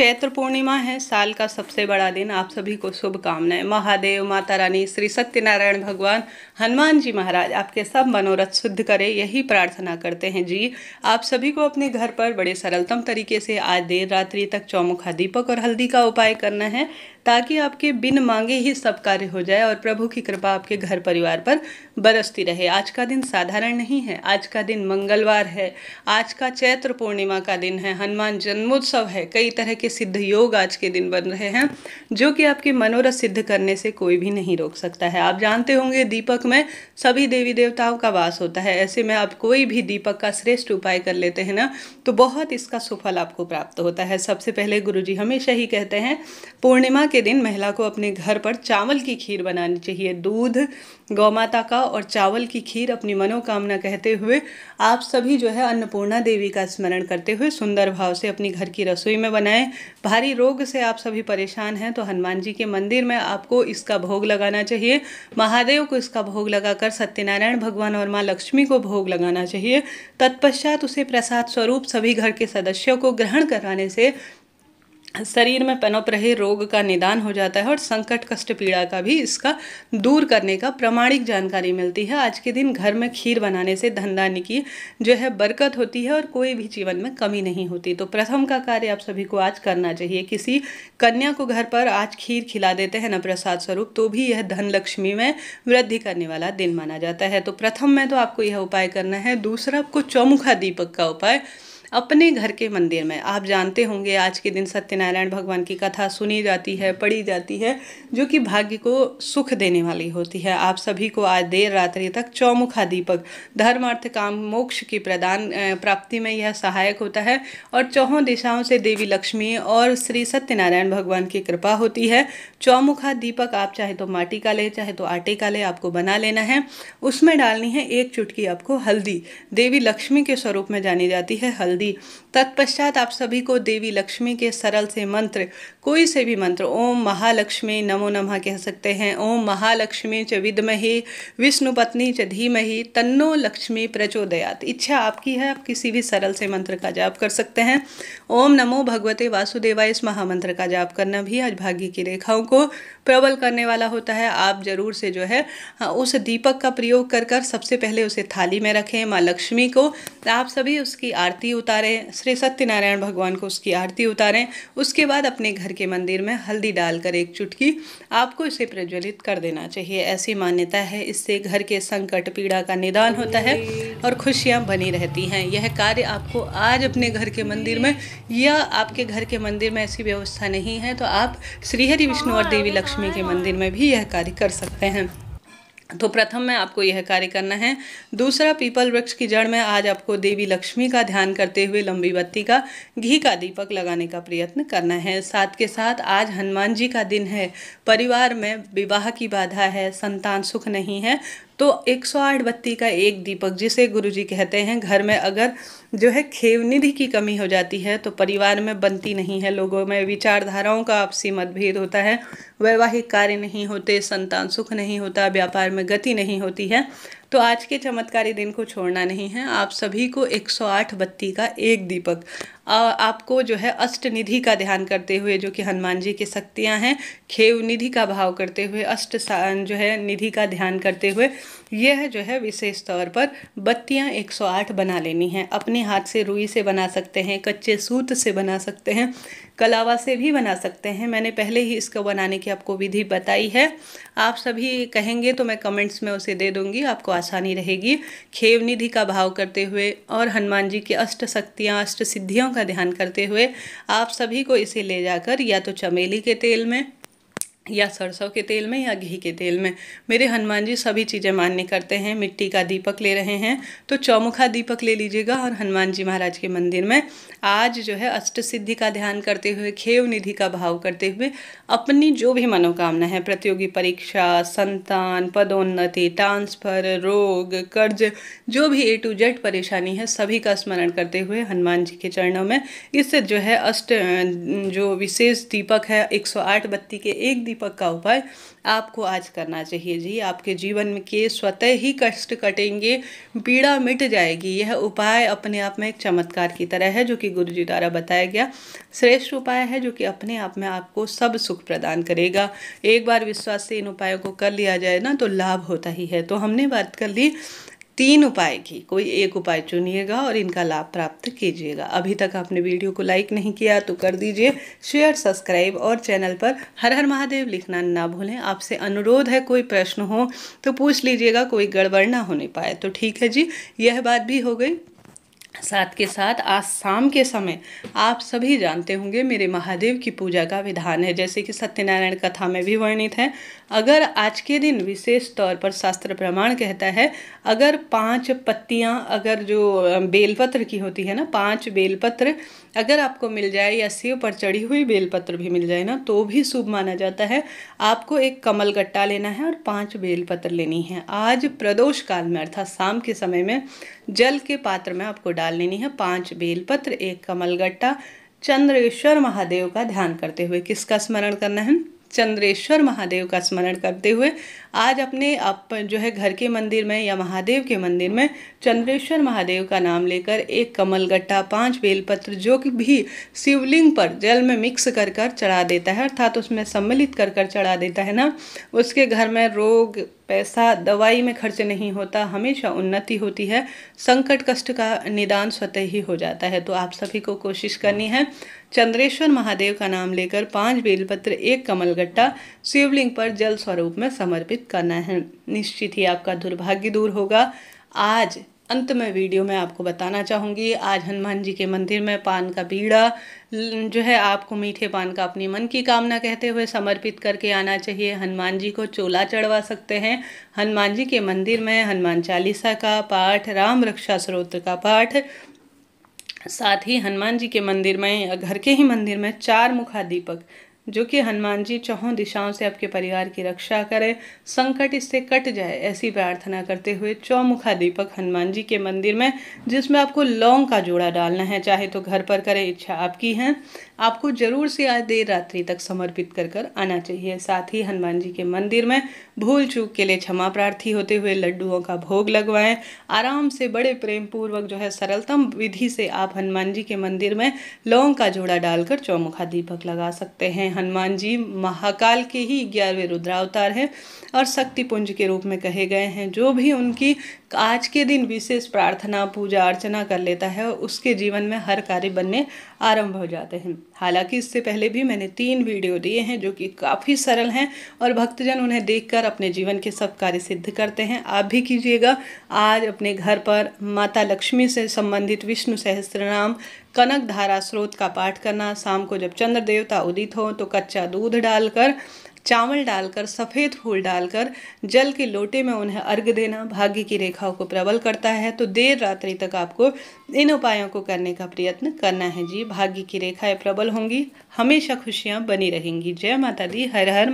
चैत्र पूर्णिमा है साल का सबसे बड़ा दिन आप सभी को शुभकामनाएं महादेव माता रानी श्री सत्यनारायण भगवान हनुमान जी महाराज आपके सब मनोरथ शुद्ध करें यही प्रार्थना करते हैं जी आप सभी को अपने घर पर बड़े सरलतम तरीके से आज देर रात्रि तक चौमुखा दीपक और हल्दी का उपाय करना है ताकि आपके बिन मांगे ही सब कार्य हो जाए और प्रभु की कृपा आपके घर परिवार पर बरसती रहे आज का दिन साधारण नहीं है आज का दिन मंगलवार है आज का चैत्र पूर्णिमा का दिन है हनुमान जन्मोत्सव है कई तरह के सिद्ध योग आज के दिन बन रहे हैं जो कि आपके मनोरथ सिद्ध करने से कोई भी नहीं रोक सकता है आप जानते होंगे दीपक में सभी देवी देवताओं का वास होता है ऐसे में आप कोई भी दीपक का श्रेष्ठ उपाय कर लेते हैं ना तो बहुत इसका सुफल आपको प्राप्त होता है सबसे पहले गुरु जी हमेशा ही कहते हैं पूर्णिमा के दिन महिला को अपने घर पर चावल की खीर बनानी चाहिए दूध गौ माता का और चावल की खीर अपनी मनोकामना कहते हुए आप सभी जो है अन्नपूर्णा देवी का स्मरण करते हुए सुंदर भाव से अपनी घर की रसोई में बनाएं भारी रोग से आप सभी परेशान हैं तो हनुमान जी के मंदिर में आपको इसका भोग लगाना चाहिए महादेव को इसका भोग लगाकर सत्यनारायण भगवान और माँ लक्ष्मी को भोग लगाना चाहिए तत्पश्चात उसे प्रसाद स्वरूप सभी घर के सदस्यों को ग्रहण कराने से शरीर में पनप रहे रोग का निदान हो जाता है और संकट कष्ट पीड़ा का भी इसका दूर करने का प्रमाणिक जानकारी मिलती है आज के दिन घर में खीर बनाने से धनदानी की जो है बरकत होती है और कोई भी जीवन में कमी नहीं होती तो प्रथम का कार्य आप सभी को आज करना चाहिए किसी कन्या को घर पर आज खीर खिला देते हैं न प्रसाद स्वरूप तो भी यह धन लक्ष्मी में वृद्धि करने वाला दिन माना जाता है तो प्रथम में तो आपको यह उपाय करना है दूसरा आपको चौमुखा दीपक का उपाय अपने घर के मंदिर में आप जानते होंगे आज के दिन सत्यनारायण भगवान की कथा सुनी जाती है पढ़ी जाती है जो कि भाग्य को सुख देने वाली होती है आप सभी को आज देर रात्रि तक चौमुखा दीपक धर्म अर्थ काम मोक्ष की प्रदान प्राप्ति में यह सहायक होता है और चौहों दिशाओं से देवी लक्ष्मी और श्री सत्यनारायण भगवान की कृपा होती है चौमुखा दीपक आप चाहे तो माटी का ले चाहे तो आटे का ले आपको बना लेना है उसमें डालनी है एक चुटकी आपको हल्दी देवी लक्ष्मी के स्वरूप में जानी जाती है हल्दी दी तत्पश्चात आप सभी को देवी लक्ष्मी के सरल से मंत्र कोई से भी मंत्र ओम महालक्ष्मी नमो नमः कह सकते हैं ओम महालक्ष्मी च विदमहे विष्णु पत्नी च धीमहि तन्नो लक्ष्मी प्रचोदयात इच्छा आपकी है आप किसी भी सरल से मंत्र का जाप कर सकते हैं ओम नमो भगवते वासुदेवाय इस महामंत्र का जाप करना भी आज भाग्य की रेखाओं को प्रबल करने वाला होता है आप जरूर से जो है हाँ, उस दीपक का प्रयोग कर कर सबसे पहले उसे थाली में रखें माँ लक्ष्मी को आप सभी उसकी आरती उतार उतारें श्री सत्यनारायण भगवान को उसकी आरती उतारें उसके बाद अपने घर के मंदिर में हल्दी डालकर एक चुटकी आपको इसे प्रज्वलित कर देना चाहिए ऐसी मान्यता है इससे घर के संकट पीड़ा का निदान होता है और खुशियाँ बनी रहती हैं यह कार्य आपको आज अपने घर के मंदिर में या आपके घर के मंदिर में ऐसी व्यवस्था नहीं है तो आप श्रीहरि विष्णु और देवी लक्ष्मी के मंदिर में भी यह कार्य कर सकते हैं तो प्रथम में आपको यह कार्य करना है दूसरा पीपल वृक्ष की जड़ में आज आपको देवी लक्ष्मी का ध्यान करते हुए लंबी बत्ती का घी का दीपक लगाने का प्रयत्न करना है साथ के साथ आज हनुमान जी का दिन है परिवार में विवाह की बाधा है संतान सुख नहीं है तो 108 बत्ती का एक दीपक जिसे गुरुजी कहते हैं घर में अगर जो है खेव निधि की कमी हो जाती है तो परिवार में बनती नहीं है लोगों में विचारधाराओं का आपसी मतभेद होता है वैवाहिक कार्य नहीं होते संतान सुख नहीं होता व्यापार में गति नहीं होती है तो आज के चमत्कारी दिन को छोड़ना नहीं है आप सभी को 108 बत्ती का एक दीपक आपको जो है अष्ट निधि का ध्यान करते हुए जो कि हनुमान जी की शक्तियाँ हैं खेव निधि का भाव करते हुए अष्ट जो है निधि का ध्यान करते हुए यह जो है विशेष तौर पर बत्तियाँ 108 बना लेनी हैं अपने हाथ से रुई से बना सकते हैं कच्चे सूत से बना सकते हैं कलावा से भी बना सकते हैं मैंने पहले ही इसको बनाने की आपको विधि बताई है आप सभी कहेंगे तो मैं कमेंट्स में उसे दे दूंगी आपको आसानी रहेगी खेव निधि का भाव करते हुए और हनुमान जी की अष्ट शक्तियाँ अष्ट सिद्धियों का का ध्यान करते हुए आप सभी को इसे ले जाकर या तो चमेली के तेल में या सरसों के तेल में या घी के तेल में मेरे हनुमान जी सभी चीज़ें मान्य करते हैं मिट्टी का दीपक ले रहे हैं तो चौमुखा दीपक ले लीजिएगा और हनुमान जी महाराज के मंदिर में आज जो है अष्ट सिद्धि का ध्यान करते हुए खेव निधि का भाव करते हुए अपनी जो भी मनोकामना है प्रतियोगी परीक्षा संतान पदोन्नति ट्रांसफर रोग कर्ज जो भी ए टू जेड परेशानी है सभी का स्मरण करते हुए हनुमान जी के चरणों में इससे जो है अष्ट जो विशेष दीपक है एक बत्ती के एक दीपक पक्का उपाय आपको आज करना चाहिए जी आपके जीवन के स्वतः ही कष्ट कटेंगे पीड़ा मिट जाएगी यह उपाय अपने आप में एक चमत्कार की तरह है जो कि गुरु जी द्वारा बताया गया श्रेष्ठ उपाय है जो कि अपने आप में आपको सब सुख प्रदान करेगा एक बार विश्वास से इन उपायों को कर लिया जाए ना तो लाभ होता ही है तो हमने बात कर ली तीन उपाय की कोई एक उपाय चुनिएगा और इनका लाभ प्राप्त कीजिएगा अभी तक आपने वीडियो को लाइक नहीं किया तो कर दीजिए शेयर सब्सक्राइब और चैनल पर हर हर महादेव लिखना ना भूलें आपसे अनुरोध है कोई प्रश्न हो तो पूछ लीजिएगा कोई गड़बड़ ना होने पाए तो ठीक है जी यह बात भी हो गई साथ के साथ आज शाम के समय आप सभी जानते होंगे मेरे महादेव की पूजा का विधान है जैसे कि सत्यनारायण कथा में भी वर्णित है अगर आज के दिन विशेष तौर पर शास्त्र प्रमाण कहता है अगर पांच पत्तियां अगर जो बेलपत्र की होती है ना पांच बेलपत्र अगर आपको मिल जाए या शिव पर चढ़ी हुई बेलपत्र भी मिल जाए ना तो भी शुभ माना जाता है आपको एक कमल गट्टा लेना है और पाँच बेलपत्र लेनी है आज प्रदोष काल में अर्थात शाम के समय में जल के पात्र में आपको डाल लेनी है पांच बेलपत्र एक कमलगट्टा चंद्रेश्वर महादेव का ध्यान करते हुए किसका स्मरण करना है चंद्रेश्वर महादेव का स्मरण करते हुए आज अपने अप जो है घर के मंदिर में या महादेव के मंदिर में चंद्रेश्वर महादेव का नाम लेकर एक कमल गट्टा पांच बेलपत्र जो कि भी शिवलिंग पर जल में मिक्स कर कर चढ़ा देता है अर्थात तो उसमें सम्मिलित कर कर चढ़ा देता है ना उसके घर में रोग पैसा दवाई में खर्च नहीं होता हमेशा उन्नति होती है संकट कष्ट का निदान स्वतः ही हो जाता है तो आप सभी को कोशिश करनी है चंद्रेश्वर महादेव का नाम लेकर पांच बेलपत्र एक कमलगट्टा शिवलिंग पर जल स्वरूप में समर्पित अर्जित करना है निश्चित ही आपका दुर्भाग्य दूर होगा आज अंत में वीडियो में आपको बताना चाहूँगी आज हनुमान जी के मंदिर में पान का बीड़ा जो है आपको मीठे पान का अपनी मन की कामना कहते हुए समर्पित करके आना चाहिए हनुमान जी को चोला चढ़वा सकते हैं हनुमान जी के मंदिर में हनुमान चालीसा का पाठ राम रक्षा स्रोत्र का पाठ साथ ही हनुमान जी के मंदिर में घर के ही मंदिर में चार मुखा दीपक जो कि हनुमान जी चौहों दिशाओं से आपके परिवार की रक्षा करें संकट इससे कट जाए ऐसी प्रार्थना करते हुए चौमुखा दीपक हनुमान जी के मंदिर में जिसमें आपको लौंग का जोड़ा डालना है चाहे तो घर पर करें इच्छा आपकी है आपको जरूर से आज देर रात्रि तक समर्पित कर कर आना चाहिए साथ ही हनुमान जी के मंदिर में भूल चूक के लिए क्षमा प्रार्थी होते हुए लड्डुओं का भोग लगवाएं आराम से बड़े प्रेम पूर्वक जो है सरलतम विधि से आप हनुमान जी के मंदिर में लौंग का जोड़ा डालकर चौमुखा दीपक लगा सकते हैं हनुमान जी महाकाल के ही ग्यारहवें रुद्रावतार हैं और शक्ति पुंज के रूप में कहे गए हैं जो भी उनकी आज के दिन विशेष प्रार्थना पूजा अर्चना कर लेता है उसके जीवन में हर कार्य बनने आरंभ हो जाते हैं हालांकि इससे पहले भी मैंने तीन वीडियो दिए हैं जो कि काफ़ी सरल हैं और भक्तजन उन्हें देखकर अपने जीवन के सब कार्य सिद्ध करते हैं आप भी कीजिएगा आज अपने घर पर माता लक्ष्मी से संबंधित विष्णु सहस्त्रनाम कनक धारा स्रोत का पाठ करना शाम को जब चंद्र देवता उदित हो तो कच्चा दूध डालकर चावल डालकर सफ़ेद फूल डालकर जल के लोटे में उन्हें अर्घ देना भाग्य की रेखाओं को प्रबल करता है तो देर रात्रि तक आपको इन उपायों को करने का प्रयत्न करना है जी भाग्य की रेखाएं प्रबल होंगी हमेशा खुशियां बनी रहेंगी जय माता दी हर हर